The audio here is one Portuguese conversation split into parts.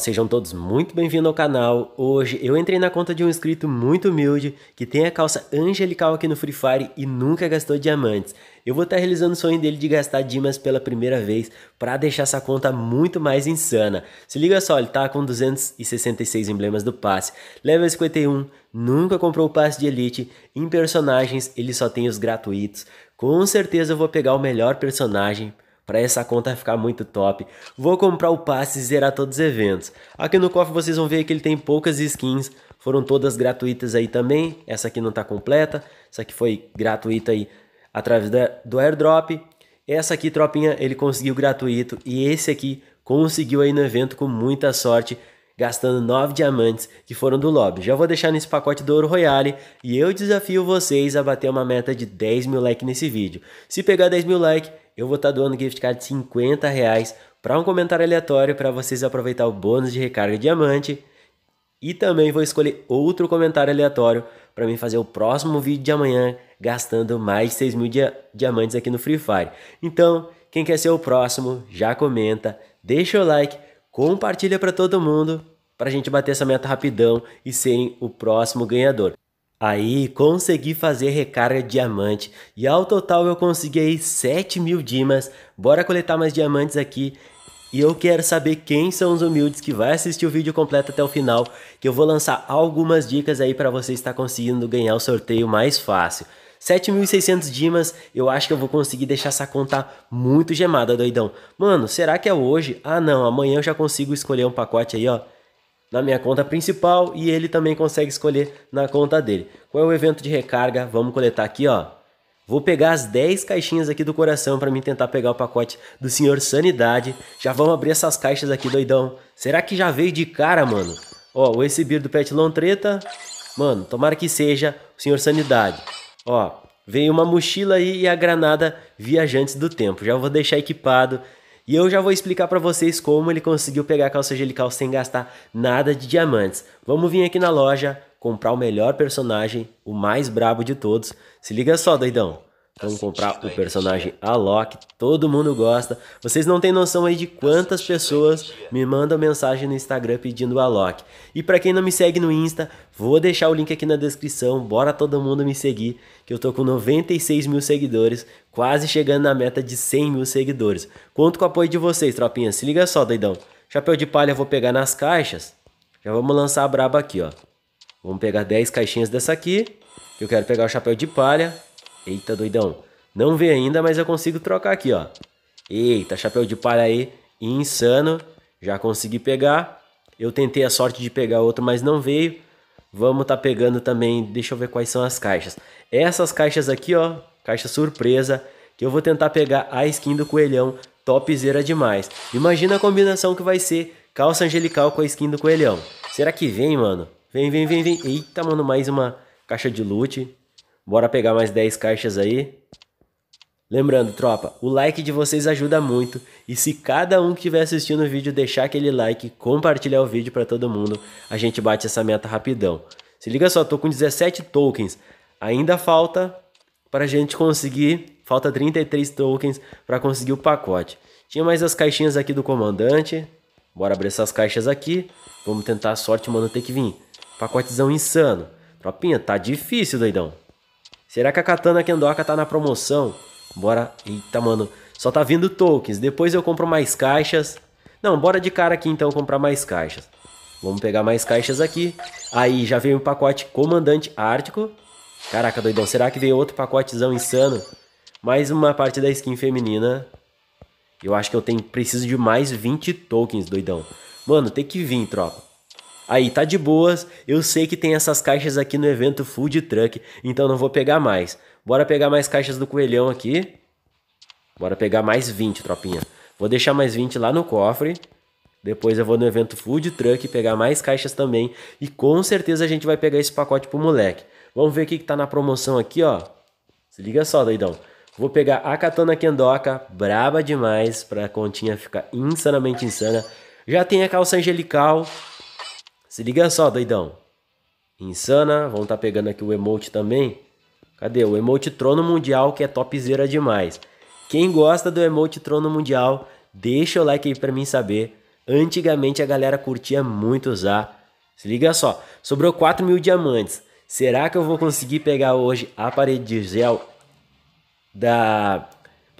Sejam todos muito bem-vindos ao canal. Hoje eu entrei na conta de um inscrito muito humilde que tem a calça angelical aqui no Free Fire e nunca gastou diamantes. Eu vou estar tá realizando o sonho dele de gastar dimas pela primeira vez para deixar essa conta muito mais insana. Se liga só, ele tá com 266 emblemas do passe, level 51, nunca comprou o passe de elite, em personagens ele só tem os gratuitos. Com certeza eu vou pegar o melhor personagem para essa conta ficar muito top, vou comprar o passe e zerar todos os eventos. Aqui no cofre vocês vão ver que ele tem poucas skins, foram todas gratuitas aí também. Essa aqui não tá completa, essa aqui foi gratuita aí através do airdrop. Essa aqui, tropinha, ele conseguiu gratuito e esse aqui conseguiu aí no evento com muita sorte, gastando 9 diamantes que foram do lobby. Já vou deixar nesse pacote do Ouro Royale e eu desafio vocês a bater uma meta de 10 mil likes nesse vídeo. Se pegar 10 mil likes, eu vou estar doando gift card de 50 reais para um comentário aleatório para vocês aproveitar o bônus de recarga diamante. E também vou escolher outro comentário aleatório para mim fazer o próximo vídeo de amanhã gastando mais de 6 mil dia diamantes aqui no Free Fire. Então, quem quer ser o próximo, já comenta, deixa o like, compartilha para todo mundo para a gente bater essa meta rapidão e serem o próximo ganhador. Aí consegui fazer recarga de diamante e ao total eu consegui 7 mil dimas. Bora coletar mais diamantes aqui. E eu quero saber quem são os humildes que vai assistir o vídeo completo até o final, que eu vou lançar algumas dicas aí para você estar conseguindo ganhar o sorteio mais fácil. 7.600 dimas, eu acho que eu vou conseguir deixar essa conta muito gemada, doidão. Mano, será que é hoje? Ah não, amanhã eu já consigo escolher um pacote aí, ó na minha conta principal e ele também consegue escolher na conta dele. Qual é o evento de recarga? Vamos coletar aqui, ó. Vou pegar as 10 caixinhas aqui do coração para mim tentar pegar o pacote do senhor Sanidade. Já vamos abrir essas caixas aqui, doidão. Será que já veio de cara, mano? Ó, o exibir do Pet Treta. Mano, tomara que seja o senhor Sanidade. Ó, veio uma mochila aí e a granada Viajantes do Tempo. Já vou deixar equipado e eu já vou explicar para vocês como ele conseguiu pegar a calça gelical sem gastar nada de diamantes. Vamos vir aqui na loja, comprar o melhor personagem, o mais brabo de todos. Se liga só, doidão. Vamos comprar o personagem Alok, todo mundo gosta. Vocês não têm noção aí de quantas pessoas me mandam mensagem no Instagram pedindo o Alok. E para quem não me segue no Insta, vou deixar o link aqui na descrição. Bora todo mundo me seguir, que eu tô com 96 mil seguidores, quase chegando na meta de 100 mil seguidores. Conto com o apoio de vocês, tropinha. Se liga só, doidão. Chapéu de palha eu vou pegar nas caixas. Já vamos lançar a braba aqui, ó. Vamos pegar 10 caixinhas dessa aqui. Que eu quero pegar o chapéu de palha. Eita, doidão. Não vê ainda, mas eu consigo trocar aqui, ó. Eita, chapéu de palha aí. Insano. Já consegui pegar. Eu tentei a sorte de pegar outro, mas não veio. Vamos tá pegando também. Deixa eu ver quais são as caixas. Essas caixas aqui, ó. Caixa surpresa. Que eu vou tentar pegar a skin do coelhão. Topzera demais. Imagina a combinação que vai ser calça angelical com a skin do coelhão. Será que vem, mano? Vem, vem, vem, vem. Eita, mano, mais uma caixa de loot. Bora pegar mais 10 caixas aí. Lembrando, tropa, o like de vocês ajuda muito e se cada um que estiver assistindo o vídeo deixar aquele like, compartilhar o vídeo para todo mundo, a gente bate essa meta rapidão. Se liga só, tô com 17 tokens. Ainda falta para a gente conseguir, falta 33 tokens para conseguir o pacote. Tinha mais as caixinhas aqui do comandante. Bora abrir essas caixas aqui. Vamos tentar a sorte, mano, tem que vir. Pacotezão insano. Tropinha, tá difícil, doidão. Será que a Katana Kendoka tá na promoção? Bora. Eita, mano. Só tá vindo tokens. Depois eu compro mais caixas. Não, bora de cara aqui então comprar mais caixas. Vamos pegar mais caixas aqui. Aí, já veio o um pacote Comandante Ártico. Caraca, doidão. Será que veio outro pacotezão insano? Mais uma parte da skin feminina. Eu acho que eu tenho preciso de mais 20 tokens, doidão. Mano, tem que vir, tropa. Aí, tá de boas, eu sei que tem essas caixas aqui no evento Food Truck, então não vou pegar mais. Bora pegar mais caixas do coelhão aqui. Bora pegar mais 20, tropinha. Vou deixar mais 20 lá no cofre. Depois eu vou no evento Food Truck pegar mais caixas também. E com certeza a gente vai pegar esse pacote pro moleque. Vamos ver o que, tá na promoção aqui, ó. Se liga só, doidão. Vou pegar a Katana Kendoka, braba demais, pra continha ficar insanamente insana. Já tem a calça angelical, se liga só, doidão. Insana, vamos estar tá pegando aqui o emote também. Cadê? O emote Trono Mundial, que é topzera demais. Quem gosta do emote Trono Mundial, deixa o like aí pra mim saber. Antigamente a galera curtia muito usar. Se liga só, sobrou 4 mil diamantes. Será que eu vou conseguir pegar hoje a parede de gel da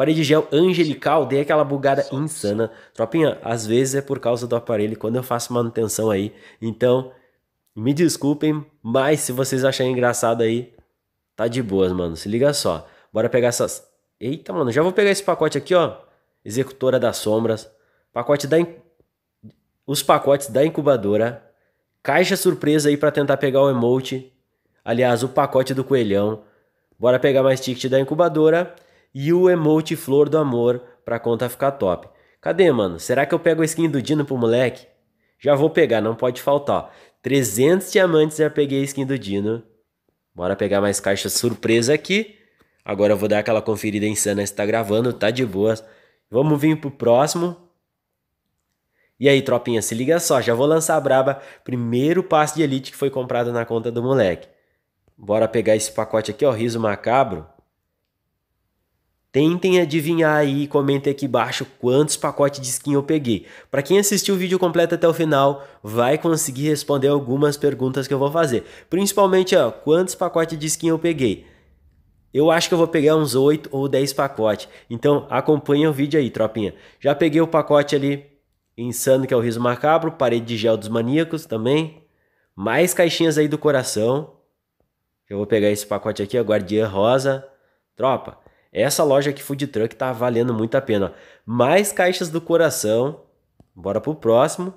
Parede gel angelical, dei aquela bugada insana. Tropinha, às vezes é por causa do aparelho, quando eu faço manutenção aí. Então, me desculpem, mas se vocês acharem engraçado aí, tá de boas, mano. Se liga só. Bora pegar essas... Eita, mano, já vou pegar esse pacote aqui, ó. Executora das sombras. Pacote da... In... Os pacotes da incubadora. Caixa surpresa aí para tentar pegar o emote. Aliás, o pacote do coelhão. Bora pegar mais ticket da incubadora e o emote flor do amor pra conta ficar top. Cadê, mano? Será que eu pego a skin do Dino pro moleque? Já vou pegar, não pode faltar. 300 diamantes já peguei a skin do Dino. Bora pegar mais caixas surpresa aqui. Agora eu vou dar aquela conferida insana se tá gravando, tá de boas. Vamos vir pro próximo. E aí, tropinha, se liga só, já vou lançar a braba. Primeiro passe de elite que foi comprado na conta do moleque. Bora pegar esse pacote aqui, ó, riso macabro. Tentem adivinhar aí, comentem aqui embaixo quantos pacotes de skin eu peguei. Para quem assistiu o vídeo completo até o final, vai conseguir responder algumas perguntas que eu vou fazer. Principalmente, ó, quantos pacotes de skin eu peguei? Eu acho que eu vou pegar uns 8 ou 10 pacotes. Então, acompanha o vídeo aí, tropinha. Já peguei o pacote ali insano que é o riso macabro, parede de gel dos maníacos também. Mais caixinhas aí do coração. Eu vou pegar esse pacote aqui, a guardiã rosa. Tropa, essa loja aqui, Food Truck, tá valendo muito a pena. Mais caixas do coração. Bora pro próximo.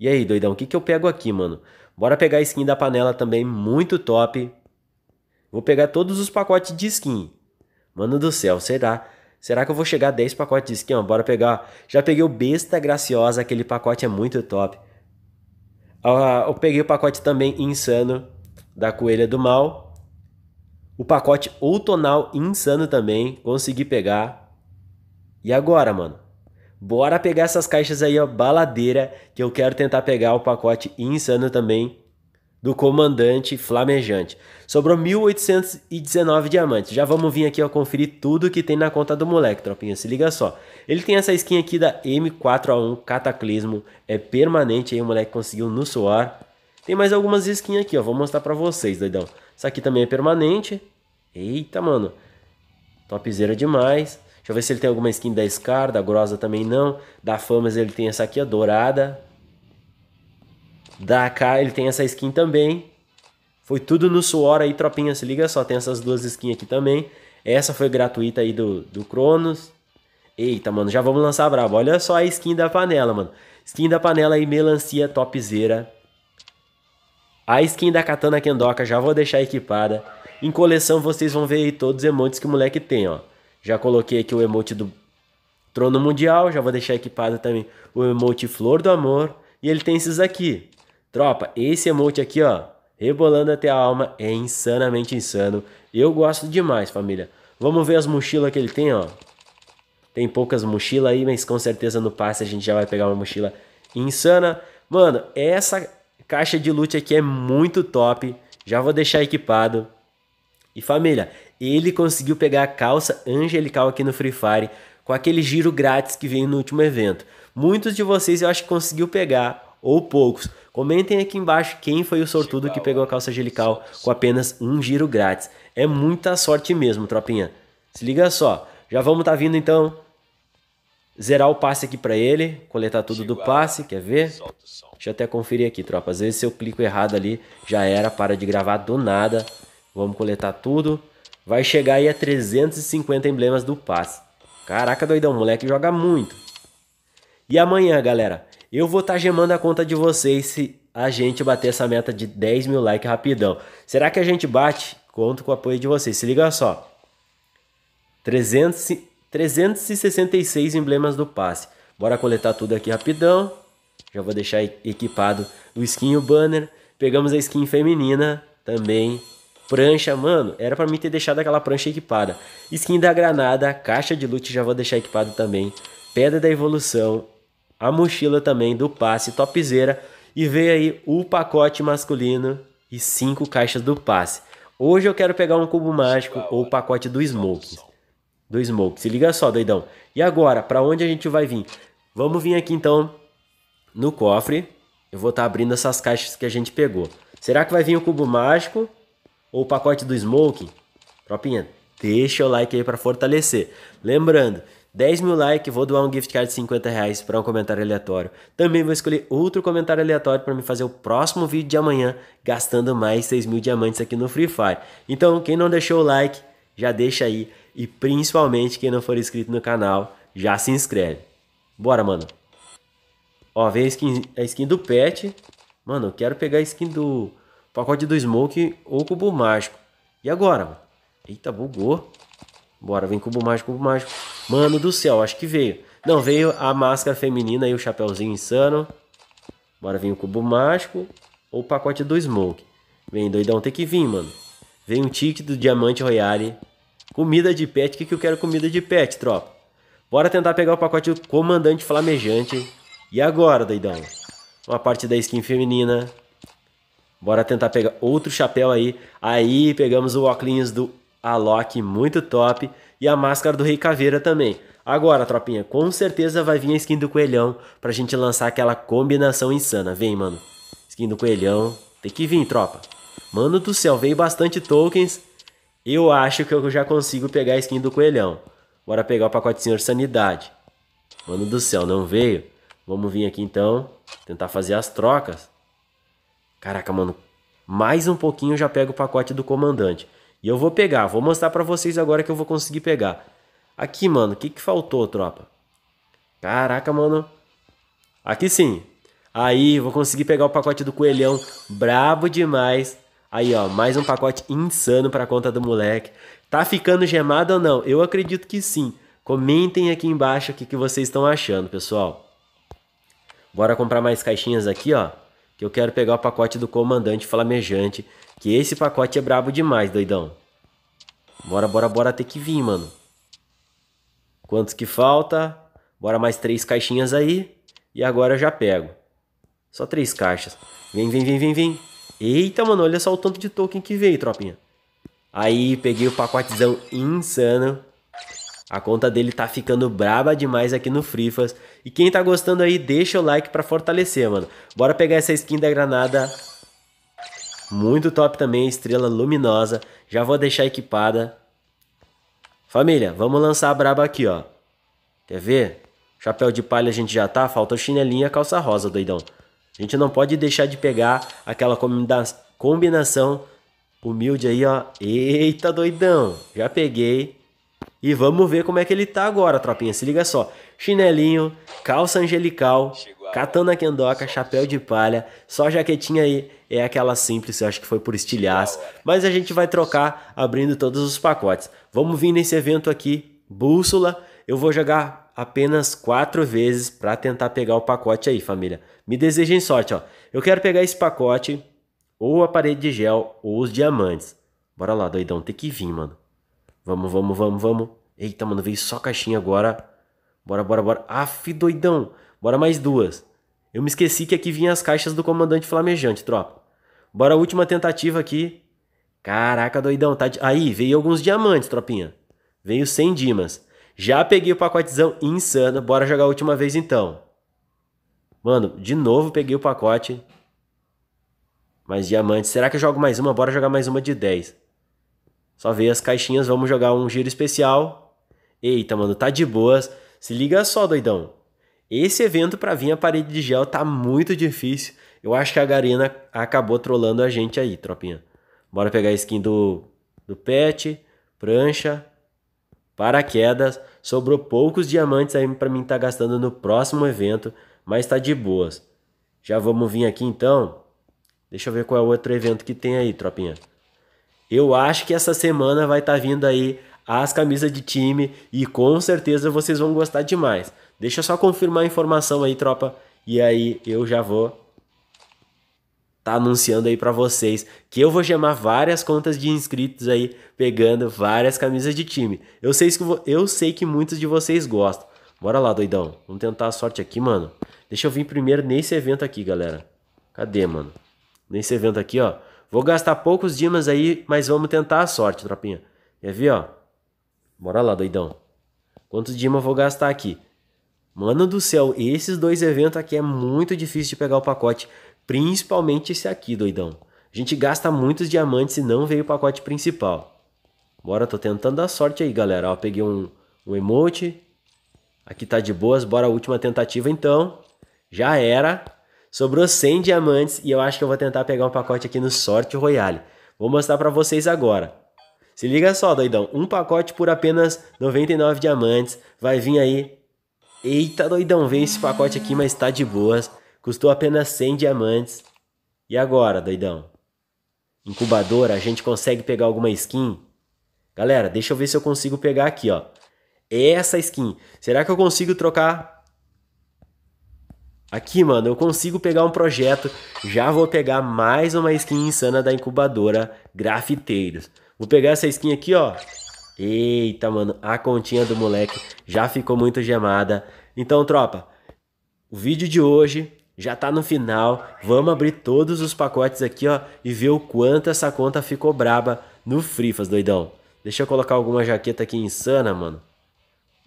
E aí, doidão, o que, que eu pego aqui, mano? Bora pegar a skin da panela também, muito top. Vou pegar todos os pacotes de skin. Mano do céu, será? Será que eu vou chegar a 10 pacotes de skin? Ó, bora pegar. Já peguei o Besta Graciosa, aquele pacote é muito top. Eu peguei o pacote também Insano, da Coelha do Mal. O pacote outonal insano também, consegui pegar. E agora, mano? Bora pegar essas caixas aí, ó, baladeira, que eu quero tentar pegar o pacote insano também do comandante flamejante. Sobrou 1819 diamantes. Já vamos vir aqui ó, conferir tudo que tem na conta do moleque, tropinha. Se liga só. Ele tem essa skin aqui da M4A1 Cataclismo. É permanente aí, o moleque conseguiu no suor. Tem mais algumas skins aqui, ó. Vou mostrar pra vocês, doidão. Essa aqui também é permanente. Eita, mano. Topzera demais. Deixa eu ver se ele tem alguma skin da Scar, da Grosa também não. Da Famas ele tem essa aqui, ó, dourada. Da AK ele tem essa skin também. Foi tudo no suor aí, tropinha, se liga só. Tem essas duas skins aqui também. Essa foi gratuita aí do, do Cronos. Eita, mano, já vamos lançar brabo. Olha só a skin da panela, mano. Skin da panela aí, melancia topzera. A skin da Katana Kendoka já vou deixar equipada. Em coleção vocês vão ver aí todos os emotes que o moleque tem, ó. Já coloquei aqui o emote do Trono Mundial, já vou deixar equipado também o emote Flor do Amor. E ele tem esses aqui. Tropa, esse emote aqui, ó, rebolando até a alma, é insanamente insano. Eu gosto demais, família. Vamos ver as mochilas que ele tem, ó. Tem poucas mochilas aí, mas com certeza no passe a gente já vai pegar uma mochila insana. Mano, essa Caixa de loot aqui é muito top. Já vou deixar equipado. E família, ele conseguiu pegar a calça angelical aqui no Free Fire com aquele giro grátis que veio no último evento. Muitos de vocês eu acho que conseguiu pegar, ou poucos. Comentem aqui embaixo quem foi o sortudo que pegou a calça angelical com apenas um giro grátis. É muita sorte mesmo, tropinha. Se liga só, já vamos tá vindo então zerar o passe aqui para ele, coletar tudo do passe, quer ver? Deixa eu até conferir aqui, tropa. Às vezes se eu clico errado ali, já era, para de gravar do nada. Vamos coletar tudo. Vai chegar aí a 350 emblemas do passe. Caraca, doidão, moleque joga muito. E amanhã, galera, eu vou estar tá gemando a conta de vocês se a gente bater essa meta de 10 mil likes rapidão. Será que a gente bate? Conto com o apoio de vocês. Se liga só. 350... 366 emblemas do passe. Bora coletar tudo aqui rapidão. Já vou deixar equipado o skin e o banner. Pegamos a skin feminina também. Prancha, mano, era pra mim ter deixado aquela prancha equipada. Skin da granada, caixa de loot já vou deixar equipado também. Pedra da evolução, a mochila também do passe, topzera. E veio aí o pacote masculino e cinco caixas do passe. Hoje eu quero pegar um cubo mágico é ou o pacote do é smoke do Smoke. Se liga só, doidão. E agora, para onde a gente vai vir? Vamos vir aqui então no cofre. Eu vou estar tá abrindo essas caixas que a gente pegou. Será que vai vir o cubo mágico ou o pacote do Smoke? Tropinha, deixa o like aí para fortalecer. Lembrando, 10 mil likes, vou doar um gift card de 50 reais para um comentário aleatório. Também vou escolher outro comentário aleatório para me fazer o próximo vídeo de amanhã, gastando mais 6 mil diamantes aqui no Free Fire. Então, quem não deixou o like, já deixa aí. E principalmente quem não for inscrito no canal, já se inscreve. Bora, mano. Ó, vem a skin, a skin do pet. Mano, eu quero pegar a skin do pacote do Smoke ou cubo mágico. E agora, mano? Eita, bugou. Bora, vem cubo mágico, cubo mágico. Mano do céu, acho que veio. Não, veio a máscara feminina e o chapéuzinho insano. Bora vem o cubo mágico ou o pacote do Smoke. Vem, doidão, tem que vir, mano. Vem um ticket do Diamante Royale Comida de pet, o que, que eu quero comida de pet, tropa? Bora tentar pegar o pacote do comandante flamejante. E agora, doidão? Uma parte da skin feminina. Bora tentar pegar outro chapéu aí. Aí pegamos o óculos do Alok, muito top. E a máscara do Rei Caveira também. Agora, tropinha, com certeza vai vir a skin do Coelhão pra gente lançar aquela combinação insana. Vem, mano. Skin do Coelhão. Tem que vir, tropa. Mano do céu, veio bastante tokens. Eu acho que eu já consigo pegar a skin do coelhão. Bora pegar o pacote Senhor Sanidade. Mano do céu, não veio? Vamos vir aqui então, tentar fazer as trocas. Caraca, mano, mais um pouquinho eu já pego o pacote do comandante. E eu vou pegar, vou mostrar pra vocês agora que eu vou conseguir pegar. Aqui, mano, o que que faltou, tropa? Caraca, mano. Aqui sim. Aí, vou conseguir pegar o pacote do coelhão. Brabo demais. Aí, ó, mais um pacote insano pra conta do moleque. Tá ficando gemado ou não? Eu acredito que sim. Comentem aqui embaixo o que, que vocês estão achando, pessoal. Bora comprar mais caixinhas aqui, ó. Que eu quero pegar o pacote do comandante flamejante. Que esse pacote é brabo demais, doidão. Bora, bora, bora ter que vir, mano. Quantos que falta? Bora mais três caixinhas aí. E agora eu já pego. Só três caixas. Vem, vem, vem, vem, vem. Eita, mano, olha só o tanto de token que veio, tropinha. Aí peguei o pacotezão insano. A conta dele tá ficando braba demais aqui no Frifas. E quem tá gostando aí, deixa o like pra fortalecer, mano. Bora pegar essa skin da granada. Muito top também, estrela luminosa. Já vou deixar equipada. Família, vamos lançar a braba aqui, ó. Quer ver? Chapéu de palha a gente já tá, falta o chinelinho e a calça rosa, doidão. A gente não pode deixar de pegar aquela combinação humilde aí, ó. Eita, doidão. Já peguei. E vamos ver como é que ele tá agora, tropinha. Se liga só. Chinelinho, calça angelical, katana kendoka, chapéu de palha, só jaquetinha aí. É aquela simples, eu acho que foi por estilhaço. Mas a gente vai trocar abrindo todos os pacotes. Vamos vir nesse evento aqui, bússola. Eu vou jogar apenas quatro vezes para tentar pegar o pacote aí, família. Me desejem sorte, ó. Eu quero pegar esse pacote, ou a parede de gel, ou os diamantes. Bora lá, doidão, tem que vir, mano. Vamos, vamos, vamos, vamos. Eita, mano, veio só caixinha agora. Bora, bora, bora. Aff, doidão. Bora mais duas. Eu me esqueci que aqui vinha as caixas do comandante flamejante, tropa. Bora a última tentativa aqui. Caraca, doidão. Tá... Aí, veio alguns diamantes, tropinha. Veio 100 dimas. Já peguei o pacotezão insano. Bora jogar a última vez então. Mano, de novo peguei o pacote. Mais diamantes. Será que eu jogo mais uma? Bora jogar mais uma de 10. Só ver as caixinhas. Vamos jogar um giro especial. Eita, mano, tá de boas. Se liga só, doidão. Esse evento para vir a parede de gel tá muito difícil. Eu acho que a Garena acabou trollando a gente aí, tropinha. Bora pegar a skin do, do pet, prancha. Paraquedas, sobrou poucos diamantes aí para mim estar tá gastando no próximo evento, mas tá de boas. Já vamos vir aqui então. Deixa eu ver qual é o outro evento que tem aí, tropinha. Eu acho que essa semana vai estar tá vindo aí as camisas de time e com certeza vocês vão gostar demais. Deixa eu só confirmar a informação aí, tropa, e aí eu já vou tá anunciando aí para vocês que eu vou chamar várias contas de inscritos aí pegando várias camisas de time. Eu sei que eu sei que muitos de vocês gostam. Bora lá, doidão. Vamos tentar a sorte aqui, mano. Deixa eu vir primeiro nesse evento aqui, galera. Cadê, mano? Nesse evento aqui, ó. Vou gastar poucos dimas aí, mas vamos tentar a sorte, tropinha. Quer ver, ó? Bora lá, doidão. Quantos dimas vou gastar aqui? Mano do céu, esses dois eventos aqui é muito difícil de pegar o pacote. Principalmente esse aqui, doidão. A gente gasta muitos diamantes e não veio o pacote principal. Bora, tô tentando dar sorte aí, galera. Ó, peguei um, um emote. Aqui tá de boas, bora a última tentativa então. Já era. Sobrou 100 diamantes e eu acho que eu vou tentar pegar um pacote aqui no Sorte Royale. Vou mostrar para vocês agora. Se liga só, doidão. Um pacote por apenas 99 diamantes. Vai vir aí. Eita, doidão, vem esse pacote aqui, mas tá de boas. Custou apenas 100 diamantes. E agora, doidão? Incubadora, a gente consegue pegar alguma skin? Galera, deixa eu ver se eu consigo pegar aqui, ó. Essa skin. Será que eu consigo trocar? Aqui, mano, eu consigo pegar um projeto. Já vou pegar mais uma skin insana da incubadora Grafiteiros. Vou pegar essa skin aqui, ó. Eita, mano, a continha do moleque já ficou muito gemada. Então, tropa, o vídeo de hoje já tá no final, vamos abrir todos os pacotes aqui, ó, e ver o quanto essa conta ficou braba no Frifas, doidão. Deixa eu colocar alguma jaqueta aqui insana, mano.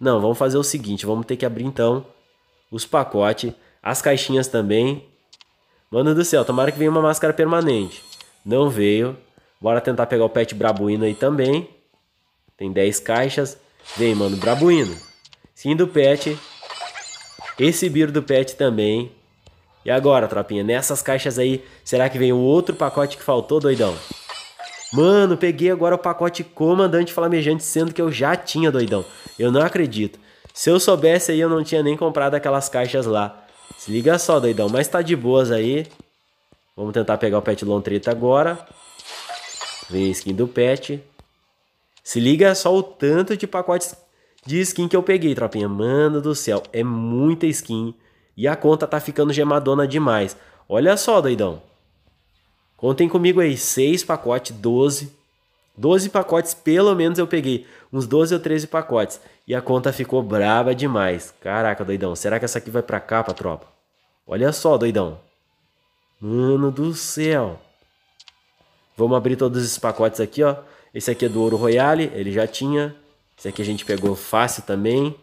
Não, vamos fazer o seguinte, vamos ter que abrir então os pacotes, as caixinhas também. Mano do céu, tomara que venha uma máscara permanente. Não veio. Bora tentar pegar o pet brabuino aí também. Tem 10 caixas. Vem, mano, brabuino. Sim do pet. Esse bir do pet também. E agora, tropinha, nessas caixas aí, será que vem o outro pacote que faltou, doidão? Mano, peguei agora o pacote comandante flamejante, sendo que eu já tinha, doidão. Eu não acredito. Se eu soubesse aí, eu não tinha nem comprado aquelas caixas lá. Se liga só, doidão, mas tá de boas aí. Vamos tentar pegar o pet Lontrita agora. Vem a skin do pet. Se liga só o tanto de pacotes de skin que eu peguei, tropinha. Mano do céu, é muita skin. E a conta tá ficando gemadona demais. Olha só, doidão. Contem comigo aí, 6 pacotes, 12. 12 pacotes pelo menos eu peguei, uns 12 ou 13 pacotes. E a conta ficou braba demais. Caraca, doidão, será que essa aqui vai pra cá, tropa? Olha só, doidão. Mano do céu. Vamos abrir todos esses pacotes aqui, ó. Esse aqui é do Ouro Royale, ele já tinha. Esse aqui a gente pegou fácil também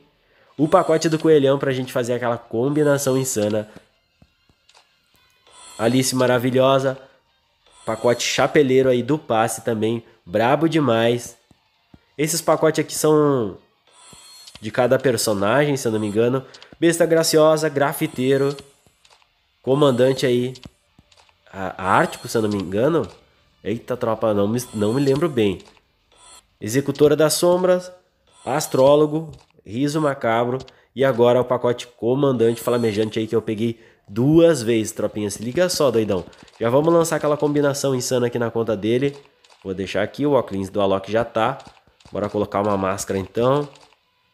o pacote do coelhão pra gente fazer aquela combinação insana. Alice maravilhosa. Pacote chapeleiro aí do passe também. Brabo demais. Esses pacotes aqui são de cada personagem, se eu não me engano. Besta Graciosa, Grafiteiro, Comandante aí, Ártico, se eu não me engano. Eita, tropa, não me, não me lembro bem. Executora das Sombras, Astrólogo, Riso Macabro e agora o pacote Comandante Flamejante aí que eu peguei duas vezes, tropinha. Se liga só, doidão. Já vamos lançar aquela combinação insana aqui na conta dele. Vou deixar aqui, o óculos do Alok já tá. Bora colocar uma máscara então.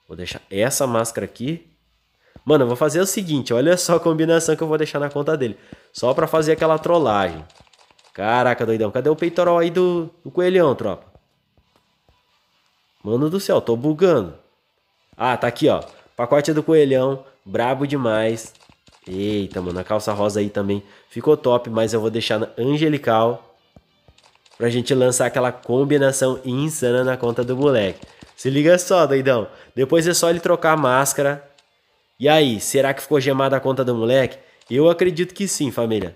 Vou deixar essa máscara aqui. Mano, eu vou fazer o seguinte, olha só a combinação que eu vou deixar na conta dele. Só pra fazer aquela trollagem. Caraca, doidão. Cadê o peitoral aí do, do coelhão, tropa? Mano do céu, tô bugando. Ah, tá aqui, ó. Pacote do coelhão, brabo demais. Eita, mano, a calça rosa aí também ficou top, mas eu vou deixar na angelical pra gente lançar aquela combinação insana na conta do moleque. Se liga só, doidão. Depois é só ele trocar a máscara. E aí, será que ficou gemada a conta do moleque? Eu acredito que sim, família.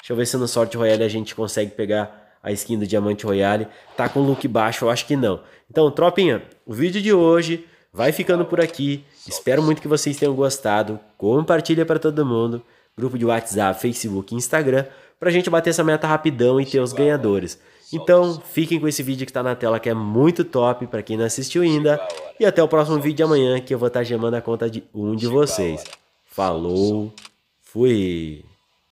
Deixa eu ver se no Sorte Royale a gente consegue pegar a skin do Diamante Royale. Tá com look baixo? Eu acho que não. Então, tropinha, o vídeo de hoje vai ficando por aqui. Espero muito que vocês tenham gostado. Compartilha para todo mundo. Grupo de WhatsApp, Facebook e Instagram para a gente bater essa meta rapidão e ter os ganhadores. Então, fiquem com esse vídeo que está na tela que é muito top para quem não assistiu ainda. E até o próximo vídeo de amanhã que eu vou estar tá gemando a conta de um de vocês. Falou, fui!